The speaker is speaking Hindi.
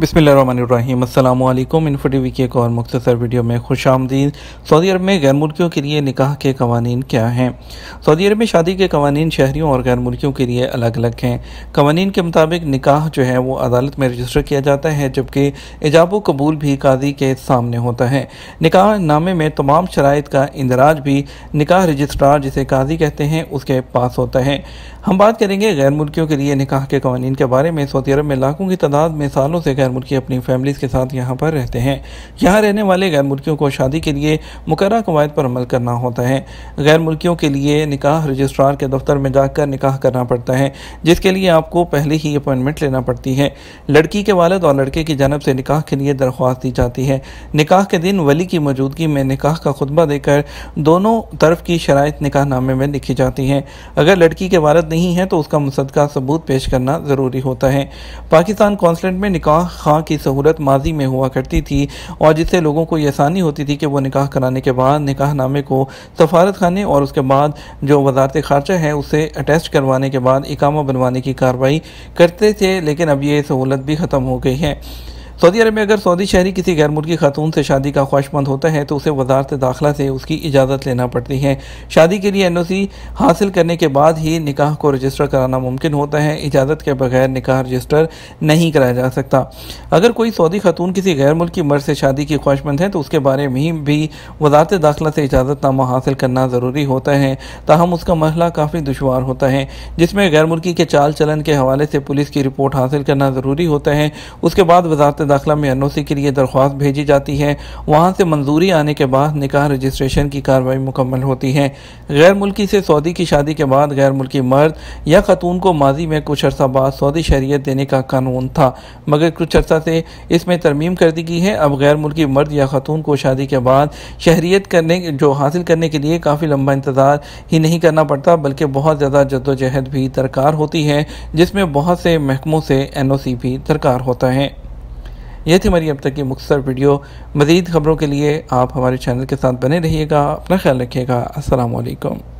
वालेकुम इन्फो टी की एक और मुख्तर वीडियो में खुश आमदीद सऊदी अरब में गैर मुल्कियों के लिए निकाह के कवानीन क्या हैं सऊदी अरब में शादी के कवानीन शहरीों और गैर मुल्कियों के लिए अलग अलग हैं कवानीन के मुताबिक निकाह जो है वो अदालत में रजिस्टर किया जाता है जबकि एजाब कबूल भी काजी के सामने होता है निकाह नामे में तमाम शराइ का इंदराज भी निकाह रजिस्ट्रार जिसे काजी कहते हैं उसके पास होता है हम बात करेंगे गैर मुल्कियों के लिए निकाह के कवानीन के बारे में सऊदी अरब में लाखों की तादाद में सालों से गैर मुल्की अपनी फैमिलीज़ के साथ यहाँ पर रहते हैं यहाँ रहने वाले गैर मुल्कियों को शादी के लिए मुकर कवायद पर अमल करना होता है गैर मुल्कियों के लिए निकाह रजिस्ट्रार के दफ्तर में जाकर निकाह करना पड़ता है जिसके लिए आपको पहले ही अपॉइंटमेंट लेना पड़ती है लड़की के वालद और लड़के की जानब से निकाह के लिए दरख्वास्त दी जाती है निकाह के दिन वली की मौजूदगी में निकाह का खुतबा देकर दोनों तरफ की शराइ निकाह नामे में लिखी जाती हैं अगर लड़की के वालद नहीं है तो उसका मुसदका सबूत पेश करना ज़रूरी होता है पाकिस्तान कौंसलेट में निकाह खां की सहूलत माजी में हुआ करती थी और जिससे लोगों को ये आसानी होती थी कि वो निकाह कराने के बाद निकाह नामे को सफारत खाने और उसके बाद जो वजारत खारजा है उसे अटैच करवाने के बाद इकामा बनवाने की कार्रवाई करते थे लेकिन अब ये सहूलत भी ख़त्म हो गई है सऊदी अरब में अगर सऊदी शहरी किसी गैर मुल्की खातून से शादी का ख्वाहिशमंद होता है तो उसे वजारत दाखिला से उसकी इजाज़त लेना पड़ती है शादी के लिए एन ओ सी हासिल करने के बाद ही निकाह को रजिस्टर कराना मुमकिन होता है इजाज़त के बगैर निकाह रजिस्टर नहीं कराया जा सकता अगर कोई सऊदी खातून किसी गैर मुल्की मर्द से शादी की ख्वाहिशमंद है तो उसके बारे में भी वजारत दाखिला से इजाज़तनामा हासिल करना ज़रूरी होता है ताहम उसका मरहला काफ़ी दुशवार होता है जिसमें गैर मुल्की के चाल चलन के हवाले से पुलिस की रिपोर्ट हासिल करना ज़रूरी होता है उसके बाद वजारत दाखिला में एन ओ सी के लिए दरख्वास्त भेजी जाती है वहाँ से मंजूरी आने के बाद निकाह रजिस्ट्रेशन की कार्रवाई मुकम्मल होती है गैर मुल्की से सऊदी की शादी के बाद गैर मुल्की मर्द या खतून को माजी में कुछ अर्सा बाद सऊदी शहरीत देने का कानून था मगर कुछ अर्सा से इसमें तरमीम कर दी गई है अब गैर मुल्की मर्द या खतून को शादी के बाद शहरीत करने जो हासिल करने के लिए काफ़ी लंबा इंतज़ार ही नहीं करना पड़ता बल्कि बहुत ज़्यादा जद्दोजहद भी दरकार होती है जिसमें बहुत से महकमों से एन ओ सी भी दरकार होता है यह थी हमारी अब तक की मुख्तर वीडियो मज़ीद खबरों के लिए आप हमारे चैनल के साथ बने रहिएगा अपना ख्याल रखिएगा असलकम